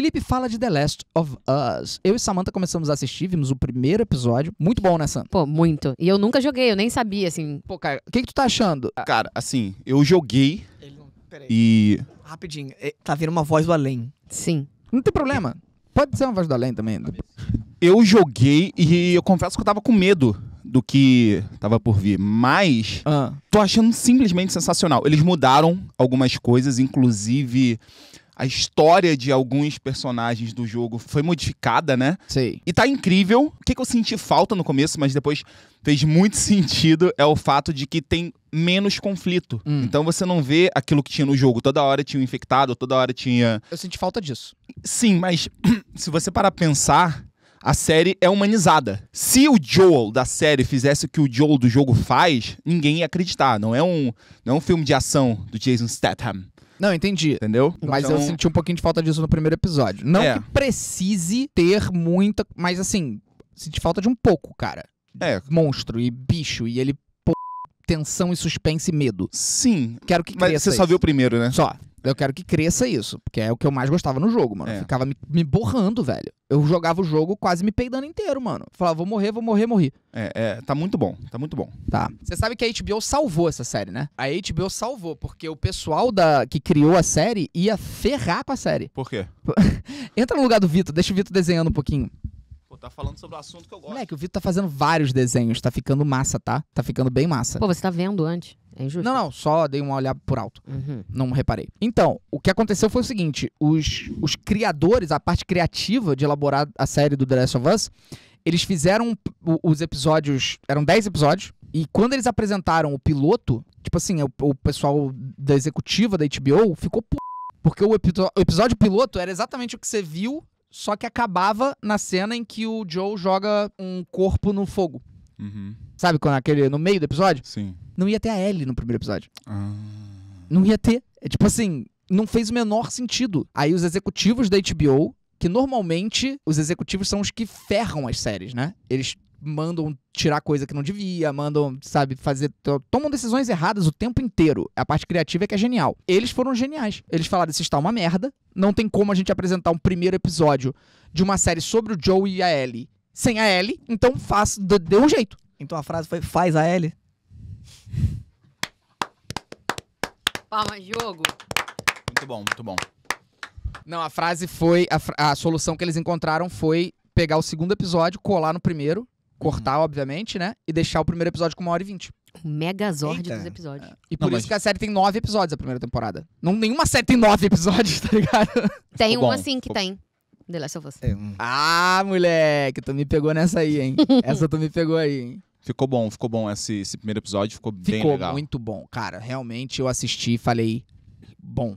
Felipe fala de The Last of Us. Eu e Samantha começamos a assistir, vimos o primeiro episódio. Muito bom, né, Sam? Pô, muito. E eu nunca joguei, eu nem sabia, assim. Pô, cara, o que, que tu tá achando? Ah, cara, assim, eu joguei. Ele não... Peraí. E. Rapidinho, é, tá vindo uma voz do além. Sim. Não tem problema. Pode ser uma voz do além também. Eu joguei e eu confesso que eu tava com medo do que tava por vir, mas ah. tô achando simplesmente sensacional. Eles mudaram algumas coisas, inclusive a história de alguns personagens do jogo foi modificada, né? Sim. E tá incrível. O que, que eu senti falta no começo, mas depois fez muito sentido, é o fato de que tem menos conflito. Hum. Então você não vê aquilo que tinha no jogo. Toda hora tinha um infectado, toda hora tinha. Eu senti falta disso. Sim, mas se você parar pensar, a série é humanizada. Se o Joel da série fizesse o que o Joel do jogo faz, ninguém ia acreditar. Não é um, não é um filme de ação do Jason Statham. Não, entendi. Entendeu? Mas então... eu senti um pouquinho de falta disso no primeiro episódio. Não é. que precise ter muita. Mas assim, senti falta de um pouco, cara. É. Monstro e bicho. E ele. tensão e suspense e medo. Sim. Quero que Mas você só viu o primeiro, né? Só. Eu quero que cresça isso, porque é o que eu mais gostava no jogo, mano. É. Eu ficava me, me borrando, velho. Eu jogava o jogo quase me peidando inteiro, mano. Falava, vou morrer, vou morrer, morri. É, é, tá muito bom, tá muito bom. Tá. Você sabe que a HBO salvou essa série, né? A HBO salvou, porque o pessoal da que criou a série ia ferrar com a série. Por quê? Entra no lugar do Vitor, deixa o Vitor desenhando um pouquinho. Pô, tá falando sobre o assunto que eu gosto. Moleque, o Vitor tá fazendo vários desenhos, tá ficando massa, tá? Tá ficando bem massa. Pô, você tá vendo antes. É injusto. Não, não, só dei uma olhada por alto. Uhum. Não reparei. Então, o que aconteceu foi o seguinte: os, os criadores, a parte criativa de elaborar a série do The Last of Us, eles fizeram os episódios. Eram 10 episódios. E quando eles apresentaram o piloto, tipo assim, o, o pessoal da executiva da HBO ficou p... Porque o, o episódio piloto era exatamente o que você viu, só que acabava na cena em que o Joe joga um corpo no fogo. Uhum. Sabe, quando é aquele, no meio do episódio? Sim não ia ter a Ellie no primeiro episódio. Ah. Não ia ter. É tipo assim, não fez o menor sentido. Aí os executivos da HBO, que normalmente os executivos são os que ferram as séries, né? Eles mandam tirar coisa que não devia, mandam, sabe, fazer. tomam decisões erradas o tempo inteiro. A parte criativa é que é genial. Eles foram geniais. Eles falaram: isso está uma merda. Não tem como a gente apresentar um primeiro episódio de uma série sobre o Joe e a Ellie sem a Ellie. Então faz. deu um jeito. Então a frase foi: faz a Ellie? Palmas, Diogo. Muito bom, muito bom. Não, a frase foi. A, a, solução que eles encontraram foi pegar o segundo episódio, colar no primeiro, cortar, uhum. obviamente, né? E deixar o primeiro episódio com uma hora e vinte. O megazord Eita. dos episódios. É. E por não, isso mas... que a série tem nove episódios a primeira temporada. Não, nenhuma série tem nove episódios, tá ligado? Tem um assim que tem. The Last of Us. É Ah, moleque, tu me pegou nessa aí, hein? Essa tu me pegou aí, hein? Ficou bom, ficou bom esse, esse primeiro episódio, ficou, ficou bem legal. Ficou muito bom, cara. Realmente eu assisti e falei, bom,